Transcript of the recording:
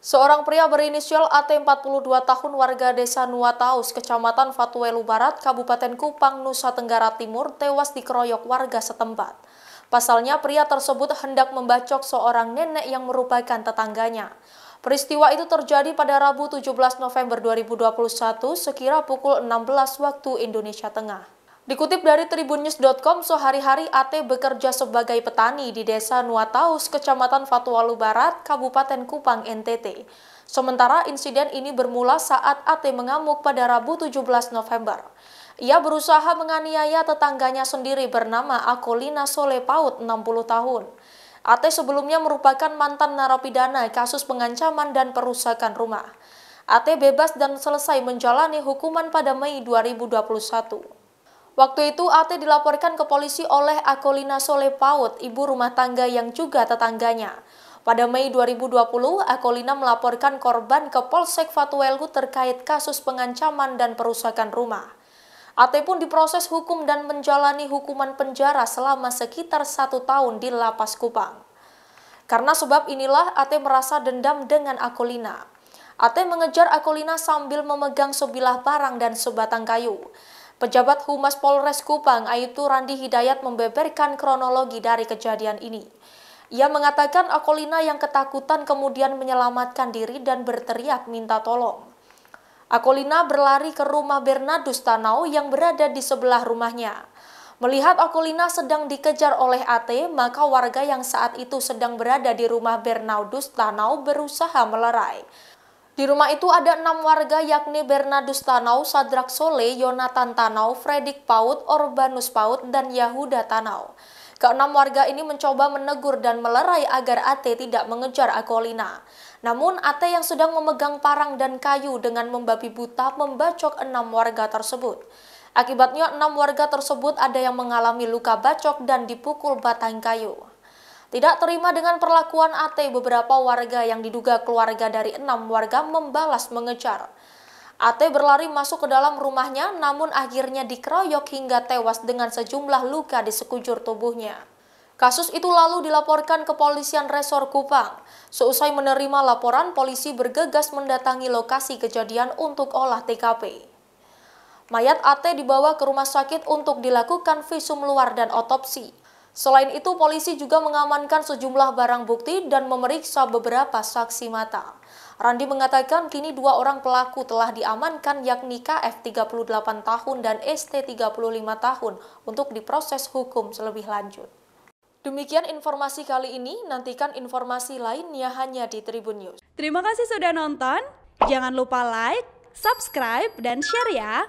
Seorang pria berinisial AT 42 tahun warga desa Nuataus, kecamatan Fatuelu Barat, Kabupaten Kupang, Nusa Tenggara Timur, tewas dikeroyok warga setempat. Pasalnya pria tersebut hendak membacok seorang nenek yang merupakan tetangganya. Peristiwa itu terjadi pada Rabu 17 November 2021 sekira pukul 16 waktu Indonesia Tengah. Dikutip dari tribunnews.com, sehari-hari AT bekerja sebagai petani di desa Nuataus, kecamatan Fatwalu Barat, Kabupaten Kupang, NTT. Sementara insiden ini bermula saat AT mengamuk pada Rabu 17 November. Ia berusaha menganiaya tetangganya sendiri bernama Akolina Solepaut 60 tahun. AT sebelumnya merupakan mantan narapidana kasus pengancaman dan perusakan rumah. AT bebas dan selesai menjalani hukuman pada Mei 2021. Waktu itu AT dilaporkan ke polisi oleh Akolina Solepaut, ibu rumah tangga yang juga tetangganya. Pada Mei 2020, Akolina melaporkan korban ke Polsek Fatuelu terkait kasus pengancaman dan perusakan rumah. AT pun diproses hukum dan menjalani hukuman penjara selama sekitar satu tahun di Lapas Kupang. Karena sebab inilah AT merasa dendam dengan Akolina. AT mengejar Akolina sambil memegang sebilah parang dan sebatang kayu. Pejabat Humas Polres Kupang, Aibtu Randi Hidayat membeberkan kronologi dari kejadian ini. Ia mengatakan Akolina yang ketakutan kemudian menyelamatkan diri dan berteriak minta tolong. Akolina berlari ke rumah Bernardus Tanau yang berada di sebelah rumahnya. Melihat Akolina sedang dikejar oleh AT, maka warga yang saat itu sedang berada di rumah Bernardus Tanau berusaha melerai. Di rumah itu ada enam warga yakni Bernardus Tanau, Sadrak Sole, Yonatan Tanau, Fredik Paut, Orbanus Paut, dan Yahuda Tanau. Keenam warga ini mencoba menegur dan melerai agar Ate tidak mengejar Akolina. Namun Ate yang sedang memegang parang dan kayu dengan membabi buta membacok enam warga tersebut. Akibatnya enam warga tersebut ada yang mengalami luka bacok dan dipukul batang kayu. Tidak terima dengan perlakuan AT beberapa warga yang diduga keluarga dari enam warga membalas mengejar. AT berlari masuk ke dalam rumahnya namun akhirnya dikeroyok hingga tewas dengan sejumlah luka di sekujur tubuhnya. Kasus itu lalu dilaporkan ke kepolisian Resor Kupang. Seusai menerima laporan, polisi bergegas mendatangi lokasi kejadian untuk olah TKP. Mayat AT dibawa ke rumah sakit untuk dilakukan visum luar dan otopsi. Selain itu, polisi juga mengamankan sejumlah barang bukti dan memeriksa beberapa saksi mata. Randi mengatakan kini dua orang pelaku telah diamankan yakni KF 38 tahun dan ST 35 tahun untuk diproses hukum selebih lanjut. Demikian informasi kali ini, nantikan informasi lainnya hanya di Tribun News. Terima kasih sudah nonton, jangan lupa like, subscribe, dan share ya!